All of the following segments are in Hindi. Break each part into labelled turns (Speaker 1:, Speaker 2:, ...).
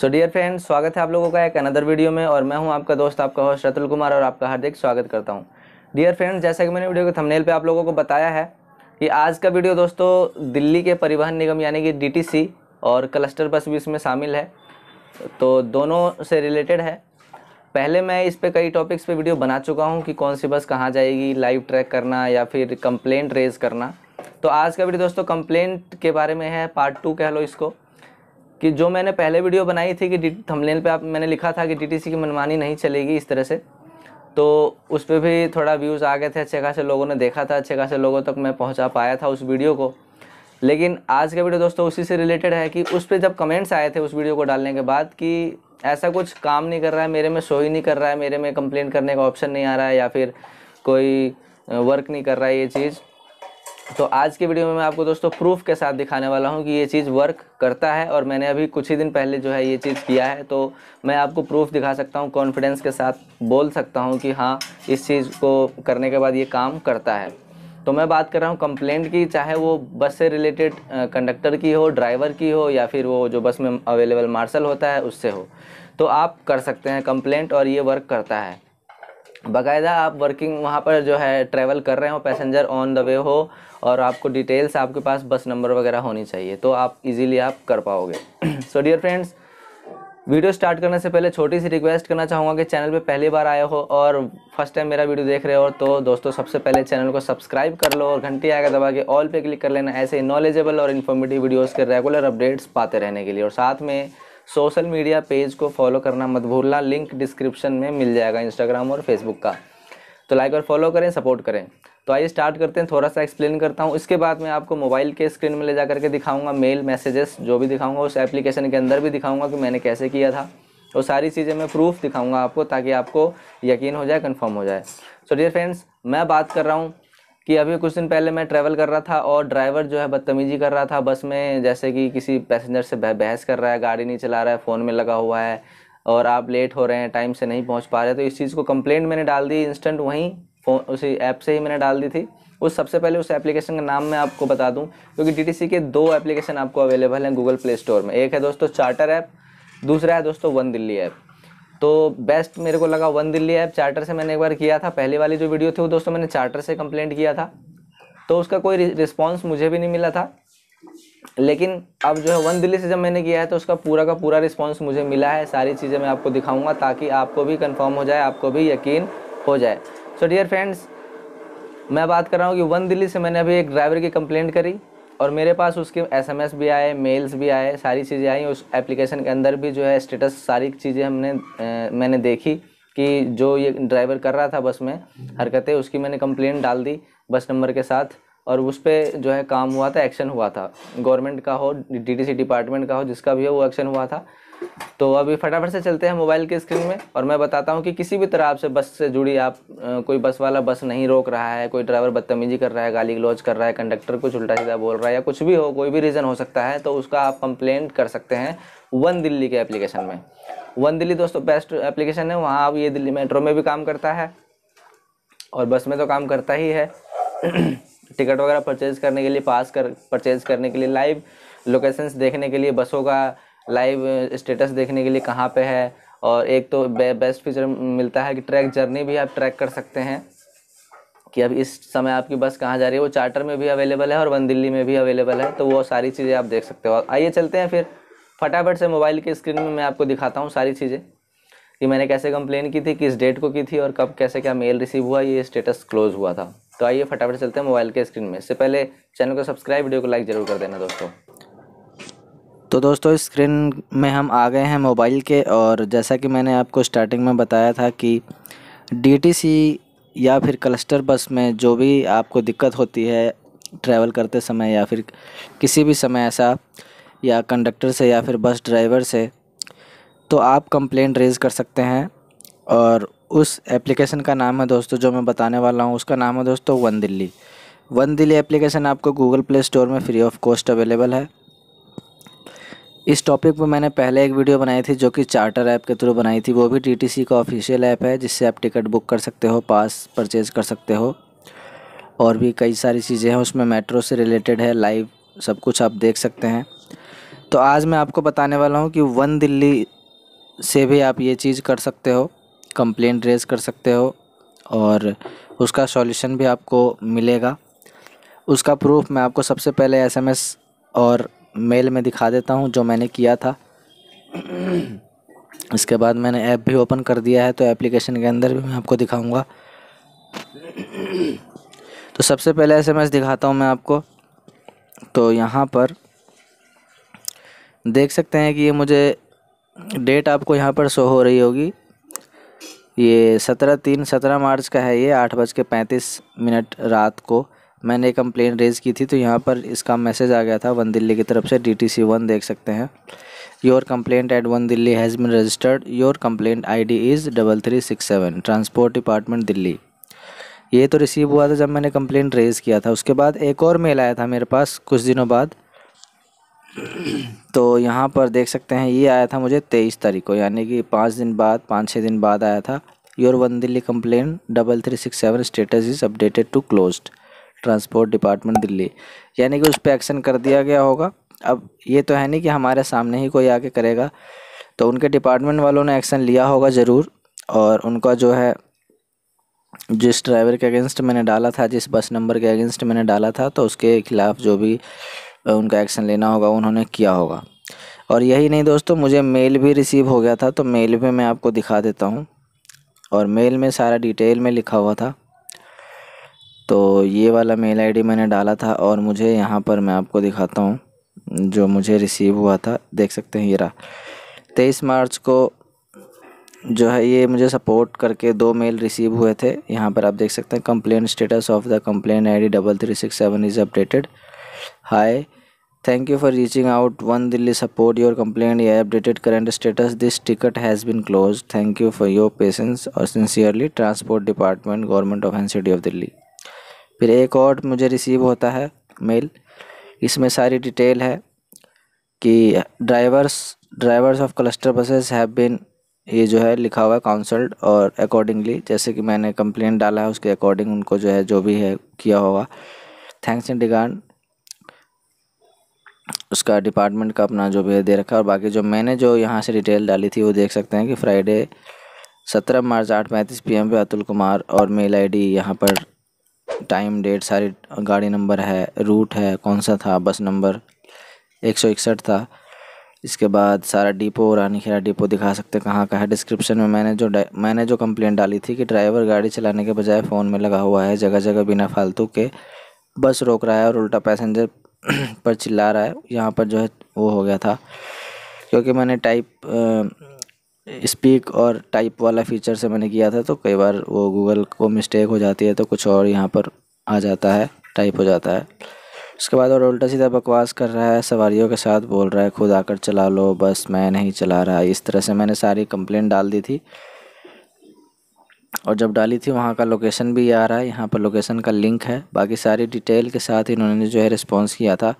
Speaker 1: सो डियर फ्रेंड स्वागत है आप लोगों का एक अनदर वीडियो में और मैं हूं आपका दोस्त आपका होस्ट रतुल कुमार और आपका हार्दिक स्वागत करता हूं डियर फ्रेंड्स जैसा कि मैंने वीडियो के थंबनेल पे आप लोगों को बताया है कि आज का वीडियो दोस्तों दिल्ली के परिवहन निगम यानी कि डी और क्लस्टर बस भी इसमें शामिल है तो दोनों से रिलेटेड है पहले मैं इस पर कई टॉपिक्स पर वीडियो बना चुका हूँ कि कौन सी बस कहाँ जाएगी लाइव ट्रैक करना या फिर कंप्लेंट रेज करना तो आज का वीडियो दोस्तों कंप्लेंट के बारे में है पार्ट टू कह लो इसको कि जो मैंने पहले वीडियो बनाई थी कि थंबनेल पे आप मैंने लिखा था कि डीटीसी की मनमानी नहीं चलेगी इस तरह से तो उस पर भी थोड़ा व्यूज़ आ गए थे अच्छे खासे लोगों ने देखा था अच्छे खासे लोगों तक मैं पहुँचा पाया था उस वीडियो को लेकिन आज का वीडियो दोस्तों उसी से रिलेटेड है कि उस पर जब कमेंट्स आए थे उस वीडियो को डालने के बाद कि ऐसा कुछ काम नहीं कर रहा है मेरे में शो ही नहीं कर रहा है मेरे में कंप्लेंट करने का ऑप्शन नहीं आ रहा है या फिर कोई वर्क नहीं कर रहा है ये चीज़ तो आज के वीडियो में मैं आपको दोस्तों प्रूफ के साथ दिखाने वाला हूं कि ये चीज़ वर्क करता है और मैंने अभी कुछ ही दिन पहले जो है ये चीज़ किया है तो मैं आपको प्रूफ दिखा सकता हूं कॉन्फिडेंस के साथ बोल सकता हूं कि हाँ इस चीज़ को करने के बाद ये काम करता है तो मैं बात कर रहा हूँ कंप्लेंट की चाहे वो बस से रिलेटेड कंडक्टर की हो ड्राइवर की हो या फिर वो जो बस में अवेलेबल मार्शल होता है उससे हो तो आप कर सकते हैं कंप्लेंट और ये वर्क करता है बाकायदा आप वर्किंग वहाँ पर जो है ट्रैवल कर रहे हो पैसेंजर ऑन द वे हो और आपको डिटेल्स आपके पास बस नंबर वगैरह होनी चाहिए तो आप इजीली आप कर पाओगे so dear friends video start करने से पहले छोटी सी रिक्वेस्ट करना चाहूँगा कि चैनल पे पहली बार आए हो और फर्स्ट टाइम मेरा वीडियो देख रहे हो तो दोस्तों सबसे पहले चैनल को सब्सक्राइब कर लो और घंटी आगे दबा के ऑल पे क्लिक कर लेना ऐसे नॉलेजेबल और इन्फॉर्मेटिव वीडियोज़ के रेगुलर अपडेट्स पाते रहने के लिए और साथ में सोशल मीडिया पेज को फॉलो करना मत भूलना लिंक डिस्क्रिप्शन में मिल जाएगा इंस्टाग्राम और फेसबुक का तो लाइक और फॉलो करें सपोर्ट करें तो आइए स्टार्ट करते हैं थोड़ा सा एक्सप्लेन करता हूँ इसके बाद मैं आपको मोबाइल के स्क्रीन में ले जा करके दिखाऊंगा मेल मैसेजेस जो भी दिखाऊंगा उस एप्लीकेशन के अंदर भी दिखाऊंगा कि मैंने कैसे किया था और सारी चीज़ें मैं प्रूफ दिखाऊंगा आपको ताकि आपको यकीन हो जाए कंफर्म हो जाए सो डियर फ्रेंड्स मैं बात कर रहा हूँ कि अभी कुछ दिन पहले मैं ट्रैवल कर रहा था और ड्राइवर जो है बदतमीजी कर रहा था बस में जैसे कि किसी पैसेंजर से बहस कर रहा है गाड़ी नहीं चला रहा है फ़ोन में लगा हुआ है और आप लेट हो रहे हैं टाइम से नहीं पहुंच पा रहे तो इस चीज़ को कंप्लेंट मैंने डाल दी इंस्टेंट वहीं फ़ोन उसी ऐप से ही मैंने डाल दी थी उस सबसे पहले उस एप्लीकेशन का नाम मैं आपको बता दूँ क्योंकि डी के दो एप्लीकेशन आपको अवेलेबल हैं गूगल प्ले स्टोर में एक है दोस्तों चार्टर ऐप दूसरा है दोस्तों वन दिल्ली ऐप तो बेस्ट मेरे को लगा वन दिल्ली ऐप चार्टर से मैंने एक बार किया था पहले वाली जो वीडियो थी वो दोस्तों मैंने चार्टर से कंप्लेंट किया था तो उसका कोई रिस्पॉन्स मुझे भी नहीं मिला था लेकिन अब जो है वन दिल्ली से जब मैंने किया है तो उसका पूरा का पूरा रिस्पॉन्स मुझे मिला है सारी चीज़ें मैं आपको दिखाऊँगा ताकि आपको भी कन्फर्म हो जाए आपको भी यकीन हो जाए सो डियर फ्रेंड्स मैं बात कर रहा हूँ कि वन दिल्ली से मैंने अभी एक ड्राइवर की कंप्लेंट करी और मेरे पास उसके एसएमएस भी आए मेल्स भी आए सारी चीज़ें आई उस एप्लीकेशन के अंदर भी जो है स्टेटस सारी चीज़ें हमने आ, मैंने देखी कि जो ये ड्राइवर कर रहा था बस में हरकतें उसकी मैंने कंप्लेंट डाल दी बस नंबर के साथ और उस पर जो है काम हुआ था एक्शन हुआ था गवर्नमेंट का हो डीटीसी डिपार्टमेंट का हो जिसका भी हो वो एक्शन हुआ था तो अभी फटाफट से चलते हैं मोबाइल के स्क्रीन में और मैं बताता हूँ कि किसी भी तरह आपसे बस से जुड़ी आप कोई बस वाला बस नहीं रोक रहा है कोई ड्राइवर बदतमीजी कर रहा है गाली गलौज कर रहा है कंडक्टर कुछ उल्टा सीधा बोल रहा है या कुछ भी हो कोई भी रीज़न हो सकता है तो उसका आप कंप्लेंट कर सकते हैं वन दिल्ली के एप्लीकेशन में वन दिल्ली दोस्तों बेस्ट एप्लीकेशन है वहाँ आप ये दिल्ली मेट्रो में भी काम करता है और बस में तो काम करता ही है टिकट वगैरह परचेज़ करने के लिए पास कर परचेज़ करने के लिए लाइव लोकेशंस देखने के लिए बसों का लाइव स्टेटस uh, देखने के लिए कहाँ पे है और एक तो बे, बेस्ट फीचर मिलता है कि ट्रैक जर्नी भी आप ट्रैक कर सकते हैं कि अब इस समय आपकी बस कहाँ जा रही है वो चार्टर में भी अवेलेबल है और वन दिल्ली में भी अवेलेबल है तो वो सारी चीज़ें आप देख सकते हो आइए चलते हैं फिर फटाफट से मोबाइल की स्क्रीन में मैं आपको दिखाता हूँ सारी चीज़ें कि मैंने कैसे कंप्लेन की थी किस डेट को की थी और कब कैसे क्या मेल रिसीव हुआ ये स्टेटस क्लोज हुआ था तो आइए फटाफट चलते हैं मोबाइल के स्क्रीन में इससे पहले चैनल को सब्सक्राइब वीडियो को लाइक जरूर कर देना दोस्तों
Speaker 2: तो दोस्तों स्क्रीन में हम आ गए हैं मोबाइल के और जैसा कि मैंने आपको स्टार्टिंग में बताया था कि डीटीसी या फिर क्लस्टर बस में जो भी आपको दिक्कत होती है ट्रैवल करते समय या फिर किसी भी समय ऐसा या कंडक्टर से या फिर बस ड्राइवर से तो आप कंप्लेंट रेज़ कर सकते हैं और उस एप्लीकेशन का नाम है दोस्तों जो मैं बताने वाला हूँ उसका नाम है दोस्तों one Delhi one Delhi application आपको गूगल प्ले स्टोर में फ्री ऑफ कॉस्ट अवेलेबल है इस टॉपिक पर मैंने पहले एक वीडियो बनाई थी जो कि चार्टर ऐप के थ्रू बनाई थी वो भी टीटीसी का ऑफिशियल ऐप है जिससे आप टिकट बुक कर सकते हो पास परचेज कर सकते हो और भी कई सारी चीज़ें हैं उसमें मेट्रो से रिलेटेड है लाइव सब कुछ आप देख सकते हैं तो आज मैं आपको बताने वाला हूँ कि वन दिल्ली से भी आप ये चीज़ कर सकते हो कंप्लेंट रेज कर सकते हो और उसका सॉल्यूशन भी आपको मिलेगा उसका प्रूफ मैं आपको सबसे पहले एसएमएस और मेल में दिखा देता हूँ जो मैंने किया था इसके बाद मैंने ऐप भी ओपन कर दिया है तो एप्लीकेशन के अंदर भी मैं आपको दिखाऊंगा तो सबसे पहले एसएमएस दिखाता हूँ मैं आपको तो यहाँ पर देख सकते हैं कि ये मुझे डेट आपको यहाँ पर शो हो रही होगी ये सत्रह तीन सत्रह मार्च का है ये आठ बज के पैंतीस मिनट रात को मैंने कंप्लेन रेज़ की थी तो यहाँ पर इसका मैसेज आ गया था वन दिल्ली की तरफ से डी टी सी वन देख सकते हैं your complaint at one Delhi has been registered your complaint I D is double three six seven transport department Delhi ये तो रिसीव हुआ था जब मैंने कंप्लेन रेज़ किया था उसके बाद एक और मेल आया था मेरे पास कुछ दिनों बाद तो यहाँ पर देख सकते हैं ये आया था मुझे तेईस तारीख को यानी कि पाँच दिन बाद पाँच छः दिन बाद आया था your one Delhi complaint double three six seven status is updated to closed transport department Delhi यानी कि उस पर एक्शन कर दिया गया होगा अब ये तो है नहीं कि हमारे सामने ही कोई आके करेगा तो उनके डिपार्टमेंट वालों ने एक्शन लिया होगा ज़रूर और उनका जो है जिस ड्राइवर के अगेंस्ट मैंने डाला था जिस बस नंबर के अगेंस्ट मैंने डाला था तो उसके ख़िलाफ़ जो भी उनका एक्शन लेना होगा उन्होंने किया होगा और यही नहीं दोस्तों मुझे मेल भी रिसीव हो गया था तो मेल भी मैं आपको दिखा देता हूँ और मेल में सारा डिटेल में लिखा हुआ था तो ये वाला मेल आईडी मैंने डाला था और मुझे यहाँ पर मैं आपको दिखाता हूँ जो मुझे रिसीव हुआ था देख सकते हैं हीरा तेईस मार्च को जो है ये मुझे सपोर्ट करके दो मेल रिसीव हुए थे यहाँ पर आप देख सकते हैं complaint status of the complaint D double three six seven is updated hi thank you for reaching out one Delhi support your complaint ये updated current status this ticket has been closed thank you for your patience और sincerely transport department government of N CT of Delhi फिर एक और मुझे रिसीव होता है मेल इसमें सारी डिटेल है कि drivers drivers of cluster buses have been ये जो है लिखा हुआ है काउंसल्ड और अकॉर्डिंगली जैसे कि मैंने कंप्लेंट डाला है उसके अकॉर्डिंग उनको जो है जो भी है किया होगा थैंक्स इन रिगार्ड उसका डिपार्टमेंट का अपना जो भी है दे रखा है और बाकी जो मैंने जो यहाँ से डिटेल डाली थी वो देख सकते हैं कि फ्राइडे सत्रह मार्च आठ पैंतीस पी एम पे अतुल कुमार और मेल आई डी यहाँ पर टाइम डेट सारी गाड़ी नंबर है रूट है कौन सा था बस नंबर एक सौ इकसठ था इसके बाद सारा डिपो रानी खेरा डिपो दिखा सकते कहाँ का है डिस्क्रिप्शन में मैंने जो मैंने जो कंप्लेंट डाली थी कि ड्राइवर गाड़ी चलाने के बजाय फ़ोन में लगा हुआ है जगह जगह बिना फालतू के बस रोक रहा है और उल्टा पैसेंजर पर चिल्ला रहा है यहाँ पर जो है वो हो गया था क्योंकि मैंने टाइप स्पीक और टाइप वाला फ़ीचर से मैंने किया था तो कई बार वो गूगल को मिस्टेक हो जाती है तो कुछ और यहाँ पर आ जाता है टाइप हो जाता है उसके बाद और उल्टा सीधा बकवास कर रहा है सवारियों के साथ बोल रहा है खुद आकर चला लो बस मैं नहीं चला रहा इस तरह से मैंने सारी कंप्लेंट डाल दी थी और जब डाली थी वहाँ का लोकेशन भी आ रहा है यहाँ पर लोकेशन का लिंक है बाकी सारी डिटेल के साथ इन्होंने जो है रिस्पॉन्स किया था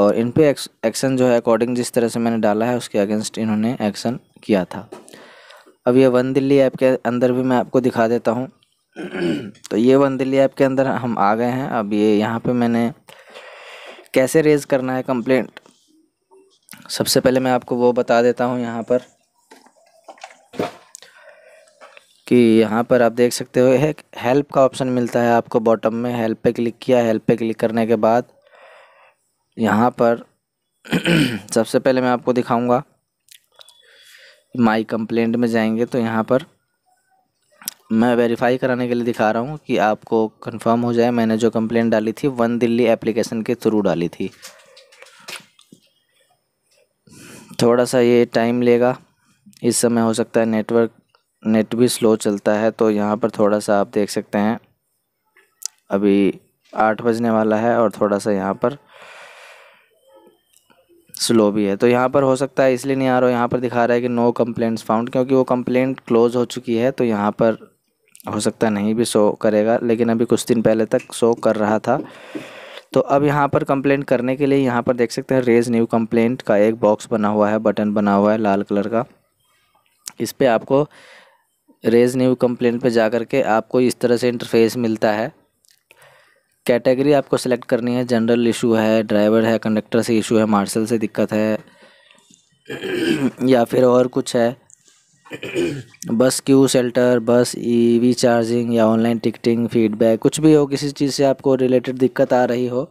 Speaker 2: और इन पर एक्शन जो है अकॉर्डिंग जिस तरह से मैंने डाला है उसके अगेंस्ट इन्होंने एक्शन किया था अब ये वन दिल्ली ऐप के अंदर भी मैं आपको दिखा देता हूँ तो ये वन दिल्ली ऐप के अंदर हम आ गए हैं अब ये यहाँ पे मैंने कैसे रेज़ करना है कंप्लेंट सबसे पहले मैं आपको वो बता देता हूँ यहाँ पर कि यहाँ पर आप देख सकते हो एक हेल्प का ऑप्शन मिलता है आपको बॉटम में हेल्प पे क्लिक किया हेल्प पे क्लिक करने के बाद यहाँ पर सबसे पहले मैं आपको दिखाऊँगा माई कंप्लेंट में जाएंगे तो यहाँ पर मैं वेरीफाई कराने के लिए दिखा रहा हूँ कि आपको कंफर्म हो जाए मैंने जो कंप्लेंट डाली थी वन दिल्ली एप्लीकेशन के थ्रू डाली थी थोड़ा सा ये टाइम लेगा इस समय हो सकता है नेटवर्क नेट भी स्लो चलता है तो यहाँ पर थोड़ा सा आप देख सकते हैं अभी आठ बजने वाला है और थोड़ा सा यहाँ पर स्लो भी है तो यहाँ पर हो सकता है इसलिए नहीं आ रहा यहाँ पर दिखा रहा है कि नो कम्प्लेंट्स फाउंड क्योंकि वो कम्प्लेंट क्लोज हो चुकी है तो यहाँ पर हो सकता है नहीं भी शो करेगा लेकिन अभी कुछ दिन पहले तक शो कर रहा था तो अब यहाँ पर कंप्लेंट करने के लिए यहाँ पर देख सकते हैं रेज न्यू कंप्लेंट का एक बॉक्स बना हुआ है बटन बना हुआ है लाल कलर का इस पर आपको रेज न्यू कंप्लेंट पे जा कर के आपको इस तरह से इंटरफेस मिलता है कैटेगरी आपको सेलेक्ट करनी है जनरल इशू है ड्राइवर है कंडक्टर से इशू है मार्शल से दिक्कत है या फिर और कुछ है bus queue shelter bus EV charging या ऑनलाइन टिकटिंग फीडबैक कुछ भी हो किसी चीज़ से आपको रिलेटेड दिक्कत आ रही हो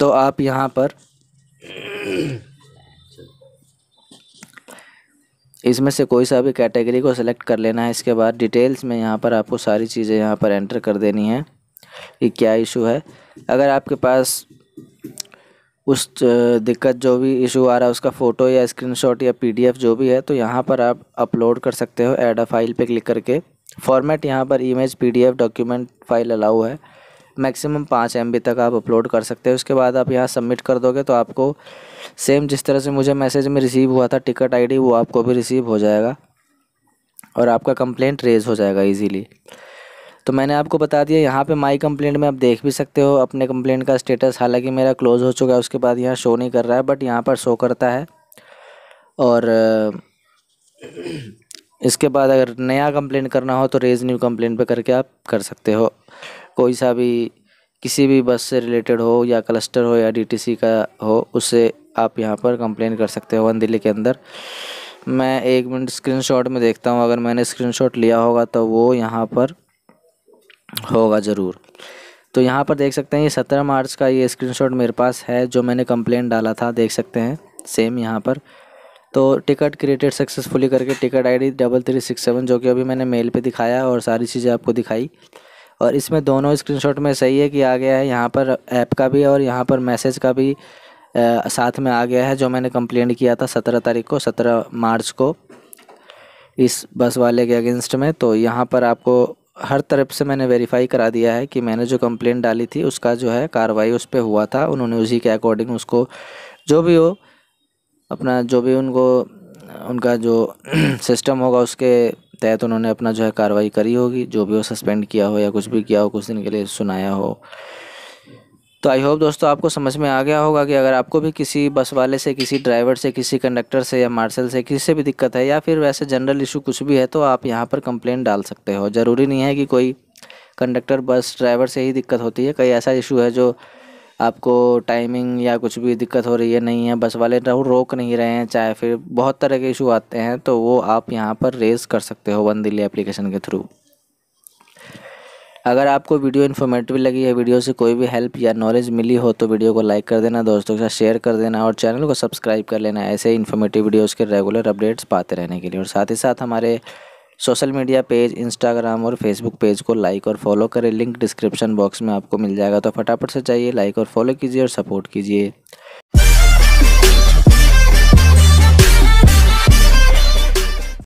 Speaker 2: तो आप यहाँ पर इसमें से कोई सा भी कैटेगरी को सिलेक्ट कर लेना है इसके बाद डिटेल्स में यहाँ पर आपको सारी चीज़ें यहाँ पर एंटर कर देनी है कि क्या इशू है अगर आपके पास उस दिक्कत जो भी इशू आ रहा है उसका फ़ोटो या स्क्रीनशॉट या पीडीएफ जो भी है तो यहाँ पर आप अपलोड कर सकते हो एड अ फाइल पे क्लिक करके फॉर्मेट यहाँ पर image PDF document file allow है मैक्सिमम पाँच एम तक आप अपलोड कर सकते हो उसके बाद आप यहाँ सबमिट कर दोगे तो आपको सेम जिस तरह से मुझे मैसेज में रिसीव हुआ था टिकट आई वो आपको भी रिसीव हो जाएगा और आपका कंप्लेंट रेज़ हो जाएगा इजीली तो मैंने आपको बता दिया यहाँ पे माई कंप्लेंट में आप देख भी सकते हो अपने कंप्लेंट का स्टेटस हालांकि मेरा क्लोज़ हो चुका है उसके बाद यहाँ शो नहीं कर रहा है बट यहाँ पर शो करता है और इसके बाद अगर नया कंप्लेंट करना हो तो रेज न्यू कंप्लेंट पे करके आप कर सकते हो कोई सा भी किसी भी बस से रिलेटेड हो या क्लस्टर हो या डी का हो उससे आप यहाँ पर कंप्लेन कर सकते हो वन दिल्ली के अंदर मैं एक मिनट स्क्रीनशॉट में देखता हूँ अगर मैंने स्क्रीनशॉट लिया होगा तो वो यहाँ पर होगा ज़रूर तो यहाँ पर देख सकते हैं ये सत्रह मार्च का ये स्क्रीनशॉट मेरे पास है जो मैंने कंप्लेन डाला था देख सकते हैं सेम यहाँ पर तो टिकट क्रिएटेड सक्सेसफुली करके ticket ID double three six seven जो कि अभी मैंने मेल पे दिखाया और सारी चीज़ें आपको दिखाई और इसमें दोनों स्क्रीनशॉट में सही है कि आ गया है यहाँ पर ऐप का भी और यहाँ पर मैसेज का भी आ, साथ में आ गया है जो मैंने कंप्लेंट किया था सत्रह तारीख को सत्रह मार्च को इस बस वाले के अगेंस्ट में तो यहाँ पर आपको हर तरफ से मैंने वेरीफाई करा दिया है कि मैंने जो कंप्लेंट डाली थी उसका जो है कार्रवाई उस पर हुआ था उन्होंने उसी के अकॉर्डिंग उसको जो भी हो अपना जो भी उनको उनका जो सिस्टम होगा उसके तहत उन्होंने अपना जो है कार्रवाई करी होगी जो भी हो सस्पेंड किया हो या कुछ भी किया हो कुछ दिन के लिए सुनाया हो तो आई होप दोस्तों आपको समझ में आ गया होगा कि अगर आपको भी किसी बस वाले से किसी ड्राइवर से किसी कंडक्टर से या मार्शल से किसी से भी दिक्कत है या फिर वैसे जनरल इशू कुछ भी है तो आप यहाँ पर कंप्लेंट डाल सकते हो ज़रूरी नहीं है कि कोई कंडक्टर बस ड्राइवर से ही दिक्कत होती है कई ऐसा इशू है जो आपको टाइमिंग या कुछ भी दिक्कत हो रही है नहीं है बस वाले रोक नहीं रहे हैं चाहे फिर बहुत तरह के इशू आते हैं तो वो आप यहाँ पर रेज़ कर सकते हो वन दिल्ली एप्लीकेशन के थ्रू अगर आपको वीडियो इन्फॉर्मेटिव लगी है वीडियो से कोई भी हेल्प या नॉलेज मिली हो तो वीडियो को लाइक कर देना दोस्तों के साथ शेयर कर देना और चैनल को सब्सक्राइब कर लेना ऐसे ही इन्फॉर्मेटिव वीडियोज़ के रेगुलर अपडेट्स पाते रहने के लिए और साथ ही साथ हमारे सोशल मीडिया पेज इंस्टाग्राम और फेसबुक पेज को लाइक और फॉलो करें लिंक डिस्क्रिप्शन बॉक्स में आपको मिल जाएगा तो फटाफट से चाहिए लाइक और फॉलो कीजिए और सपोर्ट कीजिए